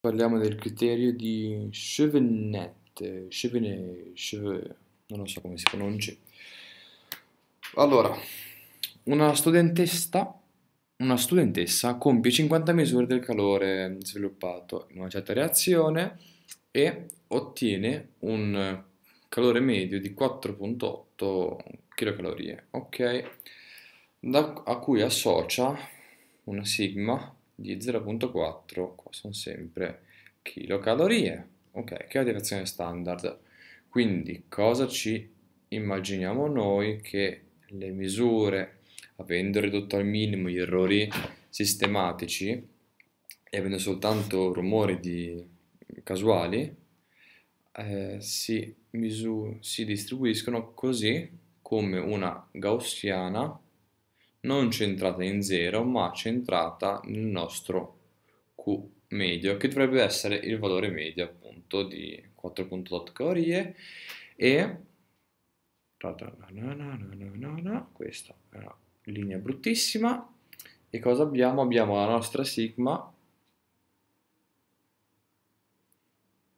Parliamo del criterio di Chevenet, Chevenet, Chevenet, non so come si pronunci. Allora, una studentessa, una studentessa compie 50 misure del calore sviluppato in una certa reazione e ottiene un calore medio di 4.8 kcal, ok? Da, a cui associa una sigma di 0.4, qua sono sempre chilocalorie, ok, che è la deviazione standard. Quindi cosa ci immaginiamo noi? Che le misure, avendo ridotto al minimo gli errori sistematici e avendo soltanto rumori di, casuali, eh, si, si distribuiscono così come una gaussiana non centrata in 0 ma centrata nel nostro Q medio che dovrebbe essere il valore medio appunto di 4.8 calorie e questa è una linea bruttissima e cosa abbiamo? Abbiamo la nostra sigma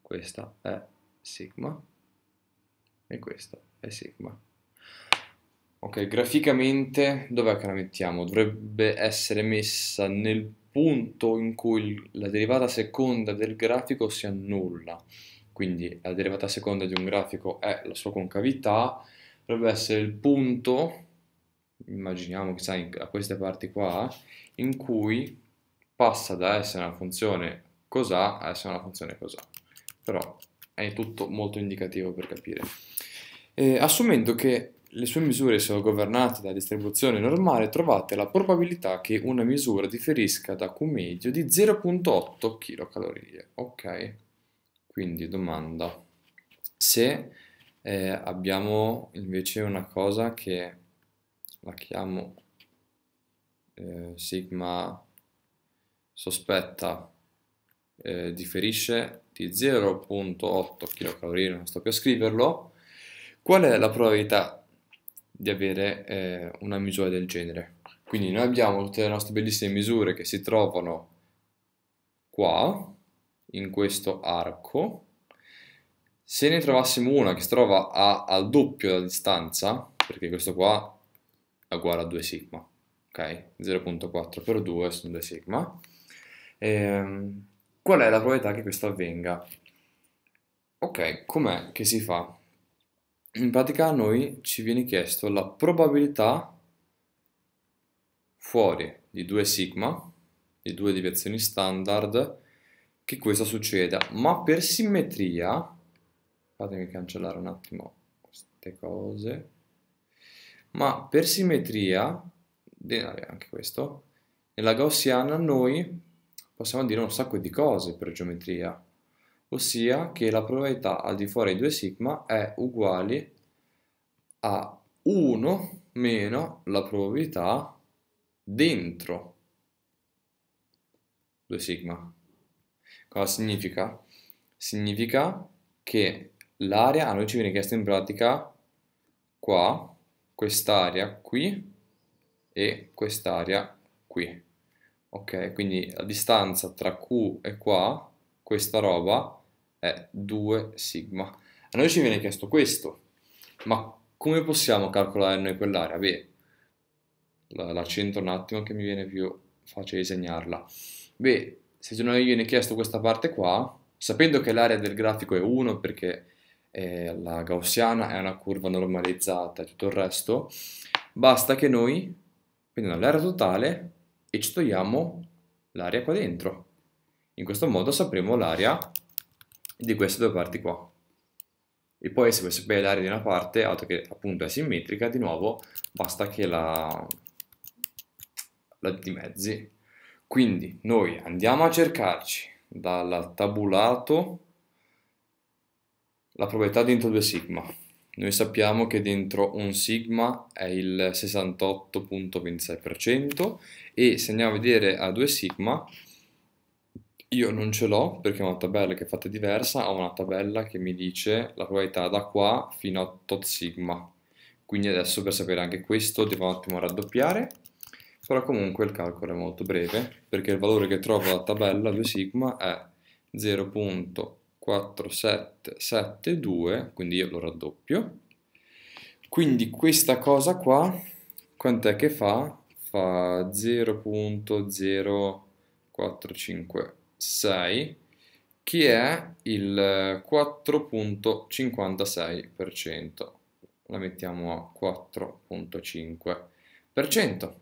questa è sigma e questa è sigma Ok, graficamente dov'è che la mettiamo? Dovrebbe essere messa nel punto in cui la derivata seconda del grafico si annulla. Quindi la derivata seconda di un grafico è la sua concavità, dovrebbe essere il punto, immaginiamo che sai, a queste parti qua, in cui passa da essere una funzione cos'ha a essere una funzione cos'ha. Però è tutto molto indicativo per capire. E, eh, assumendo che le sue misure sono governate da distribuzione normale, trovate la probabilità che una misura differisca da Q medio di 0,8 kcal. Ok, quindi domanda. Se eh, abbiamo invece una cosa che la chiamo eh, sigma sospetta eh, differisce di 0.8 kcal, non sto più a scriverlo, qual è la probabilità di avere eh, una misura del genere. Quindi noi abbiamo tutte le nostre bellissime misure che si trovano qua, in questo arco. Se ne trovassimo una che si trova a, al doppio della distanza, perché questo qua è uguale a 2 sigma, ok? 0.4 per 2 sono 2 sigma. Ehm, qual è la probabilità che questo avvenga? Ok, com'è che si fa? in pratica a noi ci viene chiesto la probabilità fuori di 2 sigma, di due deviazioni standard, che questo succeda. Ma per simmetria, fatemi cancellare un attimo queste cose, ma per simmetria, anche questo, nella gaussiana noi possiamo dire un sacco di cose per geometria ossia che la probabilità al di fuori di 2 sigma è uguale a 1 meno la probabilità dentro 2 sigma. Cosa significa? Significa che l'area a noi ci viene chiesta in pratica qua, quest'area qui e quest'area qui. Ok, quindi la distanza tra Q e qua, questa roba, è 2 sigma. A noi ci viene chiesto questo, ma come possiamo calcolare noi quell'area? Beh, la, la centro un attimo che mi viene più facile disegnarla. Beh, se noi viene chiesto questa parte qua, sapendo che l'area del grafico è 1 perché eh, la gaussiana è una curva normalizzata e tutto il resto, basta che noi prendiamo l'area totale e ci togliamo l'area qua dentro. In questo modo sapremo l'area di queste due parti qua. E poi se vuoi sapere l'area di una parte, altro che appunto è simmetrica, di nuovo basta che la, la dimezzi. Quindi noi andiamo a cercarci dal tabulato la proprietà dentro 2 sigma. Noi sappiamo che dentro un sigma è il 68.26% e se andiamo a vedere a 2 sigma io non ce l'ho perché è una tabella che è fatta diversa, ho una tabella che mi dice la probabilità da qua fino a tot sigma. Quindi adesso per sapere anche questo devo un attimo raddoppiare, però comunque il calcolo è molto breve perché il valore che trovo dalla tabella 2 sigma è 0.4772, quindi io lo raddoppio. Quindi questa cosa qua, quant'è che fa? Fa 0.045 6 che è il 4.56%. La mettiamo a 4.5%.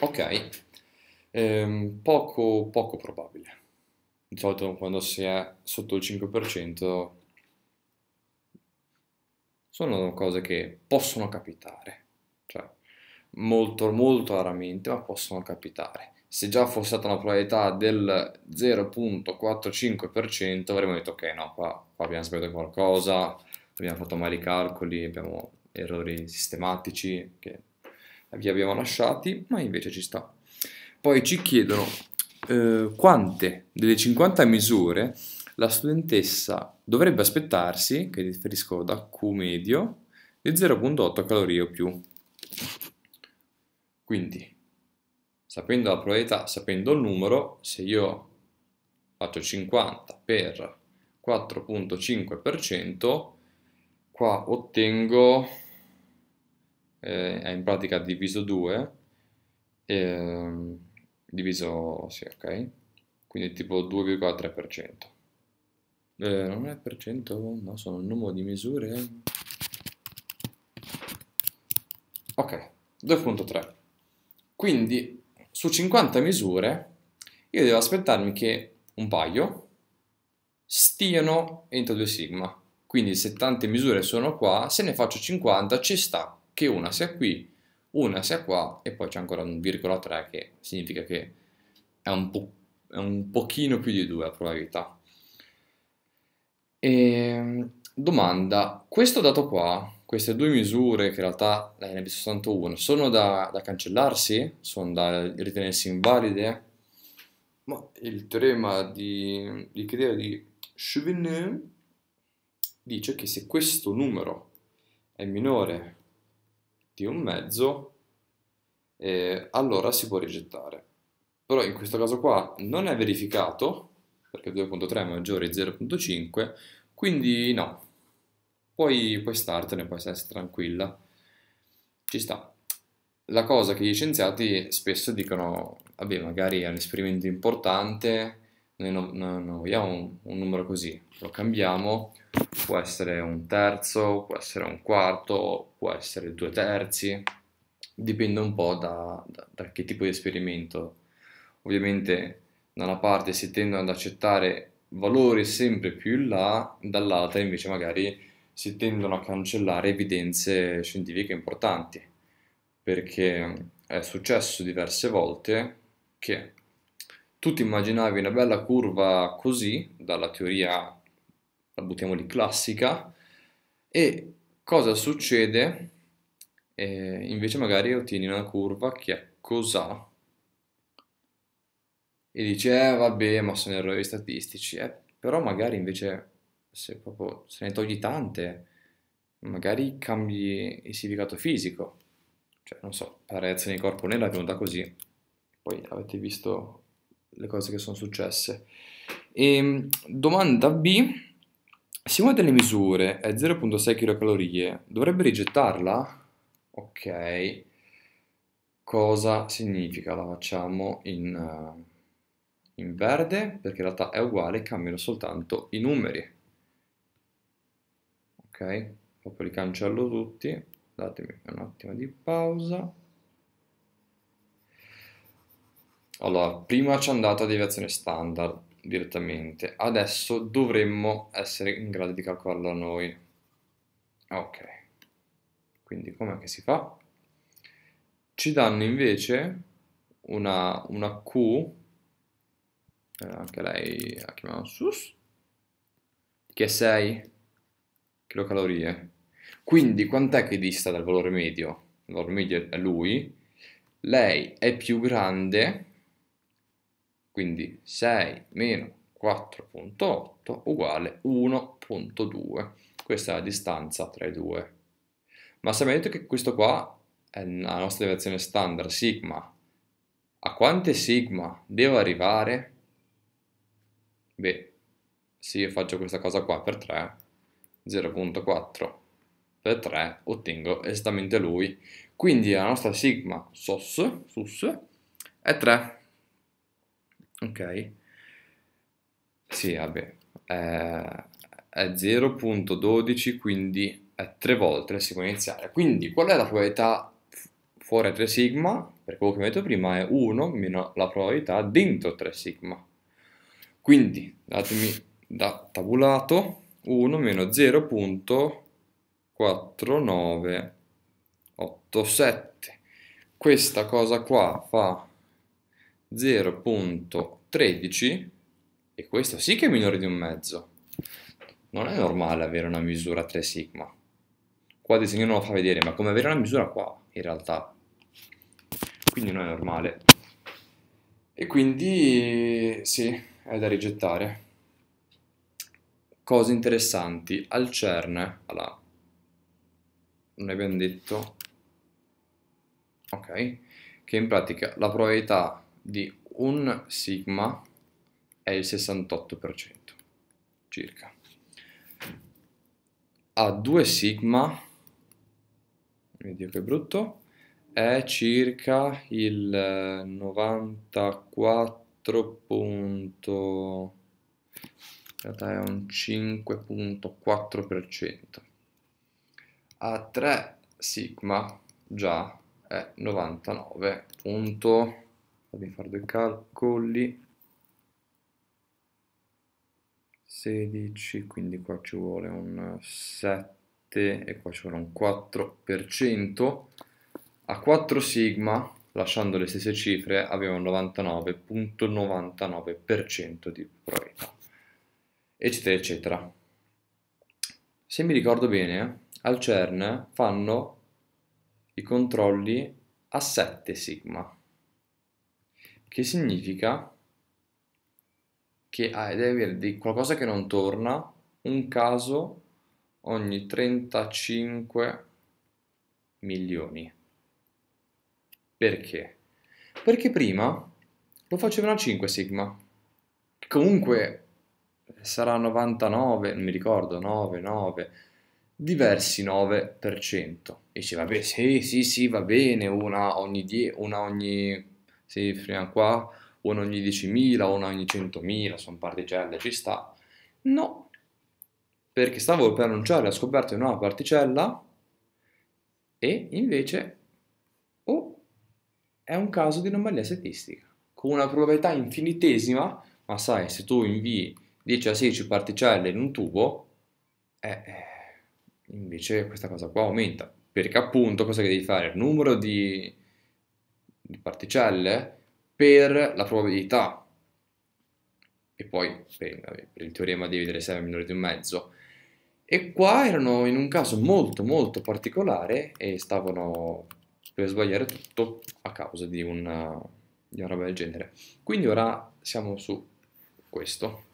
Ok, ehm, poco, poco probabile. Di solito quando si è sotto il 5% sono cose che possono capitare. Cioè, molto, molto raramente, ma possono capitare se già fosse stata una probabilità del 0.45% avremmo detto ok no qua, qua abbiamo sbagliato qualcosa abbiamo fatto male i calcoli abbiamo errori sistematici che vi abbiamo lasciati ma invece ci sta poi ci chiedono eh, quante delle 50 misure la studentessa dovrebbe aspettarsi che riferisco da Q medio di 0.8 calorie o più quindi sapendo la probabilità, sapendo il numero, se io faccio 50 per 4.5%, qua ottengo, eh, è in pratica diviso 2, eh, diviso, sì, ok, quindi tipo 2,3%. Eh, non è per cento, no, sono il numero di misure. Ok, 2.3. Quindi su 50 misure io devo aspettarmi che un paio stiano entro 2 sigma. Quindi se tante misure sono qua, se ne faccio 50 ci sta che una sia qui, una sia qua e poi c'è ancora un virgola 3 che significa che è un, po è un pochino più di 2 la probabilità. E, ehm, domanda, questo dato qua queste due misure, che in realtà eh, ne abbiamo soltanto una, sono da, da, cancellarsi? Sono da ritenersi invalide? Ma il teorema di, di Crea di Chouvinet dice che se questo numero è minore di un mezzo, eh, allora si può rigettare. Però in questo caso qua non è verificato, perché 2.3 è maggiore di 0.5, quindi no, puoi, puoi startene, puoi essere tranquilla. Ci sta. La cosa che gli scienziati spesso dicono, vabbè, magari è un esperimento importante, noi non, non, non vogliamo un, un numero così, lo cambiamo, può essere un terzo, può essere un quarto, può essere due terzi, dipende un po' da, da, da, che tipo di esperimento. Ovviamente da una parte si tendono ad accettare valori sempre più in là, dall'altra invece magari si tendono a cancellare evidenze scientifiche importanti, perché eh, è successo diverse volte che tu ti immaginavi una bella curva così, dalla teoria, la buttiamo lì, classica, e cosa succede? Eh, invece magari ottieni una curva che è cos'ha e dici, eh vabbè, ma sono errori statistici, eh, però magari invece se proprio se ne togli tante, magari cambi il significato fisico. Cioè, non so, la reazione di corpo nero è venuta così. Poi avete visto le cose che sono successe. E, ehm, domanda B. Se una delle misure è 0,6 kcal, dovrebbe rigettarla? Ok. Cosa significa? La facciamo in, eh, in verde, perché in realtà è uguale, cambiano soltanto i numeri ok proprio li cancello tutti datemi un attimo di pausa allora prima ci è andata deviazione standard direttamente adesso dovremmo essere in grado di calcolarla noi ok quindi com'è che si fa ci danno invece una, una Q eh, anche lei la chiamiamo SUS che è 6 kcal. Quindi quant'è che dista dal valore medio? Il valore medio è lui. Lei è più grande, quindi 6 meno 4.8 uguale 1.2. Questa è la distanza tra i due. Ma detto che questo qua è la nostra deviazione standard, sigma. A quante sigma devo arrivare? Beh, se io faccio questa cosa qua per 3, 0.4 per 3 ottengo esattamente lui. Quindi la nostra sigma SOS, SUS è 3. Ok? Sì, vabbè. Eh, è 0.12, quindi è 3 volte la sigma iniziale. Quindi qual è la probabilità fuori 3 sigma? Per quello che ho detto prima è 1 meno la probabilità dentro 3 sigma. Quindi datemi da tabulato 1 meno 0.4987. Questa cosa qua fa 0.13 e questo sì che è minore di un mezzo. Non è normale avere una misura 3 sigma. Qua il disegno non lo fa vedere, ma come avere una misura qua, in realtà. Quindi non è normale. E quindi sì, è da rigettare cose interessanti al CERN, alla, non è ben detto, ok, che in pratica la probabilità di un sigma è il 68% circa. A 2 sigma, vedi che brutto, è circa il 94 in realtà è un 5.4%. A 3 sigma già è 99. Punto. Fammi fare due calcoli. 16, quindi qua ci vuole un 7 e qua ci vuole un 4%. A 4 sigma, lasciando le stesse cifre, abbiamo un 99.99% di probabilità eccetera, eccetera. Se mi ricordo bene, al CERN fanno i controlli a 7 sigma, che significa che ah, deve avere di qualcosa che non torna un caso ogni 35 milioni. Perché? Perché prima lo facevano a 5 sigma, comunque sarà 99, non mi ricordo, 9, 9, diversi 9%. E dice, vabbè, sì, sì, sì, va bene, una ogni, 10, una ogni, sì, prima qua, una ogni 10.000, una ogni 100.000, sono particelle, ci sta. No, perché stavo per annunciare ho scoperto una nuova particella e invece, oh, è un caso di anomalia statistica, con una probabilità infinitesima, ma sai, se tu invii 10 a 16 particelle in un tubo, eh, eh, invece questa cosa qua aumenta, perché appunto cosa che devi fare? Il numero di, di particelle per la probabilità, e poi per, per il teorema di se è minore di un mezzo, e qua erano in un caso molto molto particolare e stavano per sbagliare tutto a causa di una, di una roba del genere. Quindi ora siamo su questo.